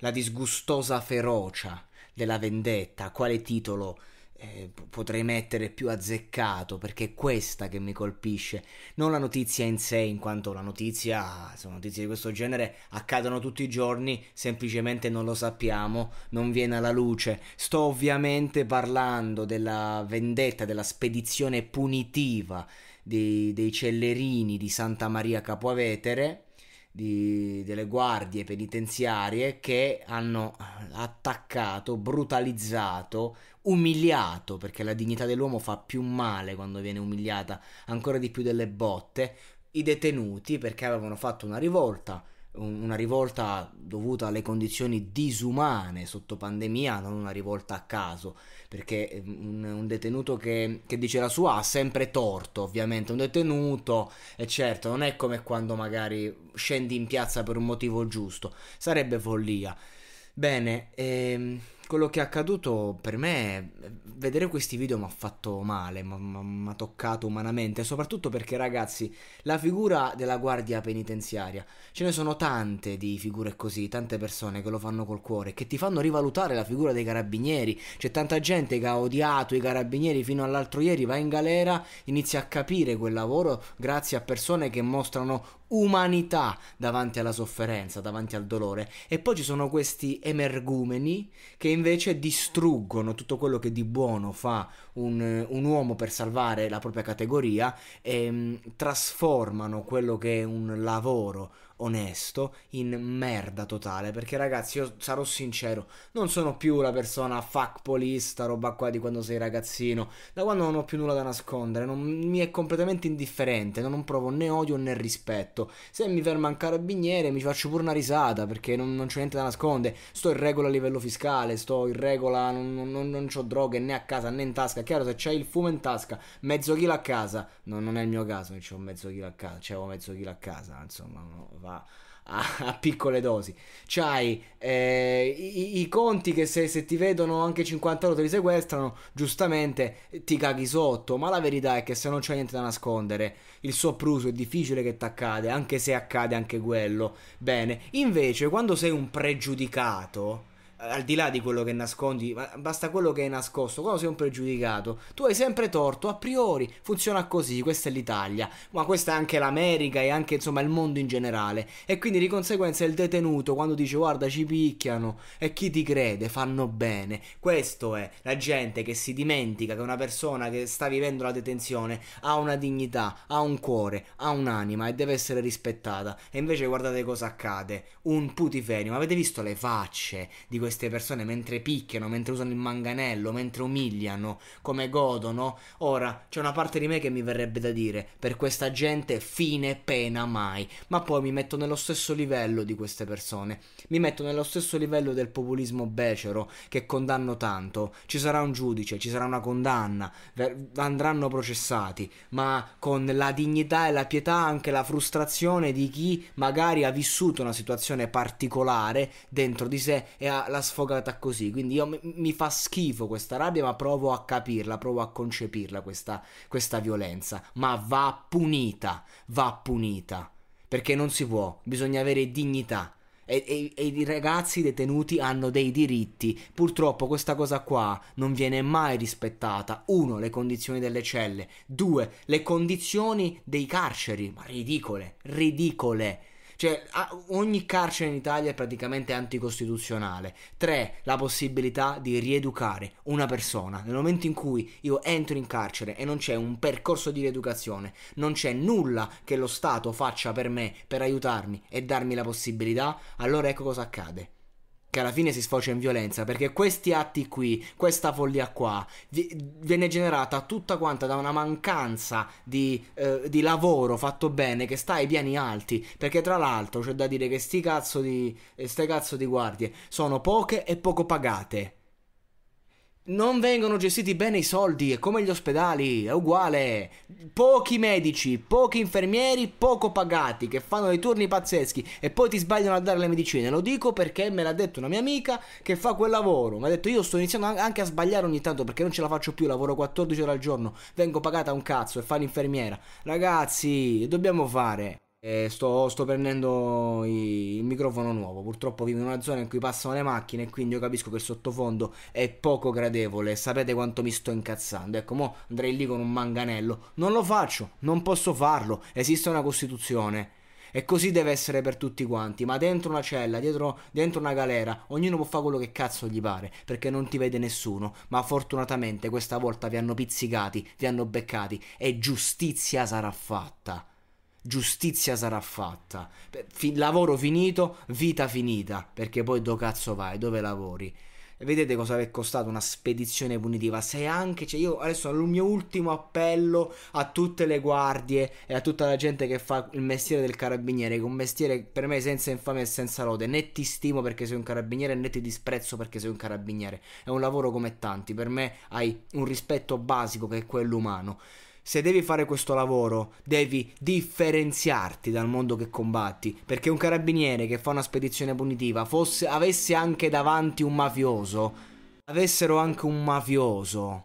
la disgustosa ferocia della vendetta, quale titolo eh, potrei mettere più azzeccato perché è questa che mi colpisce, non la notizia in sé, in quanto la notizia, sono notizie di questo genere accadono tutti i giorni, semplicemente non lo sappiamo, non viene alla luce. Sto ovviamente parlando della vendetta, della spedizione punitiva dei, dei Cellerini di Santa Maria Capoavetere, di, delle guardie penitenziarie che hanno attaccato, brutalizzato, umiliato, perché la dignità dell'uomo fa più male quando viene umiliata, ancora di più delle botte, i detenuti perché avevano fatto una rivolta una rivolta dovuta alle condizioni disumane sotto pandemia, non una rivolta a caso, perché ehm, un, un detenuto che, che, dice la sua ha sempre torto, ovviamente, un detenuto, e certo, non è come quando magari scendi in piazza per un motivo giusto, sarebbe follia. Bene, ehm quello che è accaduto per me, vedere questi video mi ha fatto male, mi ha toccato umanamente, soprattutto perché ragazzi, la figura della guardia penitenziaria, ce ne sono tante di figure così, tante persone che lo fanno col cuore, che ti fanno rivalutare la figura dei carabinieri, c'è tanta gente che ha odiato i carabinieri fino all'altro ieri, va in galera, inizia a capire quel lavoro grazie a persone che mostrano umanità davanti alla sofferenza, davanti al dolore e poi ci sono questi emergumeni che invece distruggono tutto quello che di buono fa un, un uomo per salvare la propria categoria e ehm, mh, trasformano quello che è un lavoro onesto in merda totale. Perché, ragazzi, io sarò sincero, non sono più la persona fuckpolista, roba qua di quando sei ragazzino. Da quando non ho più nulla da nascondere, non, mi è completamente indifferente. Non, provo né odio né rispetto. Se mi ferma un carabiniere, mi faccio pure una risata perché non, non c'è niente da nascondere. Sto in regola a livello fiscale, sto in regola, non, non, non ho droghe né a casa né in tasca. Chiaro, se c'hai il fumo in tasca, mezzo chilo a casa, no, non è il mio caso, che ho mezzo chilo a casa, c'avevo mezzo chilo a casa, insomma, no, va a, piccole dosi. C'hai eh, i, i, conti che se, se, ti vedono anche 50 euro te li sequestrano, giustamente ti caghi sotto, ma la verità è che se non c'è niente da nascondere, il sopruso è difficile che ti accade, anche se accade anche quello. Bene, invece quando sei un pregiudicato al di là di quello che nascondi, basta quello che hai nascosto, quando sei un pregiudicato, tu hai sempre torto a priori, funziona così, questa è l'Italia, ma questa è anche l'America e anche insomma il mondo in generale e quindi di conseguenza il detenuto quando dice guarda ci picchiano e chi ti crede fanno bene, questo è la gente che si dimentica che una persona che sta vivendo la detenzione ha una dignità, ha un cuore, ha un'anima e deve essere rispettata e invece guardate cosa accade, un putiferium, avete visto le facce di queste persone mentre picchiano, mentre usano il manganello, mentre umiliano, come godono. Ora, c'è una parte di me che mi verrebbe da dire, per questa gente fine pena mai, ma poi mi metto nello stesso livello di queste persone, mi metto nello stesso livello del populismo becero che condanno tanto, ci sarà un giudice, ci sarà una condanna, andranno processati, ma con la dignità e la pietà anche la frustrazione di chi magari ha vissuto una situazione particolare dentro di sé e ha la la sfogata così. Quindi io, mi, mi, fa schifo questa rabbia, ma provo a capirla, provo a concepirla questa, questa violenza. Ma va punita, va punita. Perché non si può, bisogna avere dignità. E, e, e, i ragazzi detenuti hanno dei diritti. Purtroppo questa cosa qua non viene mai rispettata. Uno, le condizioni delle celle. Due, le condizioni dei carceri. Ma ridicole, ridicole. Cioè, ogni carcere in Italia è praticamente anticostituzionale. 3. La possibilità di rieducare una persona. Nel momento in cui io entro in carcere e non c'è un percorso di rieducazione, non c'è nulla che lo Stato faccia per me, per aiutarmi e darmi la possibilità, allora ecco cosa accade che alla fine si sfocia in violenza, perché questi atti qui, questa follia qua, viene generata tutta quanta da una mancanza di, eh, di lavoro fatto bene che sta ai piani alti, perché tra l'altro c'è da dire che sti cazzo di, eh, ste cazzo di guardie sono poche e poco pagate. Non vengono gestiti bene i soldi, è come gli ospedali, è uguale. Pochi medici, pochi infermieri, poco pagati, che fanno dei turni pazzeschi e poi ti sbagliano a dare le medicine. Lo dico perché me l'ha detto una mia amica che fa quel lavoro. Mi ha detto io sto iniziando anche a sbagliare ogni tanto perché non ce la faccio più, lavoro 14 ore al giorno, vengo pagata un cazzo e fa l'infermiera. Ragazzi, dobbiamo fare. Eh, sto, sto, prendendo i, il microfono nuovo. Purtroppo vivo in una zona in cui passano le macchine e quindi io capisco che il sottofondo è poco gradevole. Sapete quanto mi sto incazzando. Ecco, mo andrei lì con un manganello. Non lo faccio, non posso farlo. Esiste una Costituzione. E così deve essere per tutti quanti, ma dentro una cella, dietro, dentro una galera, ognuno può fare quello che cazzo gli pare, perché non ti vede nessuno, ma fortunatamente questa volta vi hanno pizzicati, vi hanno beccati e giustizia sarà fatta giustizia sarà fatta, F- lavoro finito, vita finita, perché poi dove cazzo vai, dove lavori? Vedete cosa è costato una spedizione punitiva? Se anche, cioè io adesso il mio ultimo appello a tutte le guardie e a tutta la gente che fa il mestiere del carabiniere, che è un mestiere per me senza infame e senza lode, né ti stimo perché sei un carabiniere né ti disprezzo perché sei un carabiniere, è un lavoro come tanti, per me hai un rispetto basico che è quello umano se devi fare questo lavoro, devi differenziarti dal mondo che combatti. Perché un carabiniere che fa una spedizione punitiva fosse, avesse anche davanti un mafioso, avessero anche un mafioso,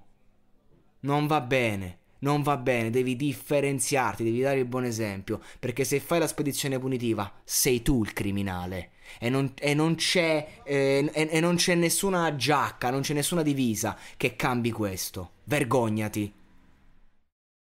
non va bene. Non va bene, devi differenziarti, devi dare il buon esempio, perché se fai la spedizione punitiva sei tu il criminale e non, e non c'è, eh, e, e non c'è nessuna giacca, non c'è nessuna divisa che cambi questo. Vergognati.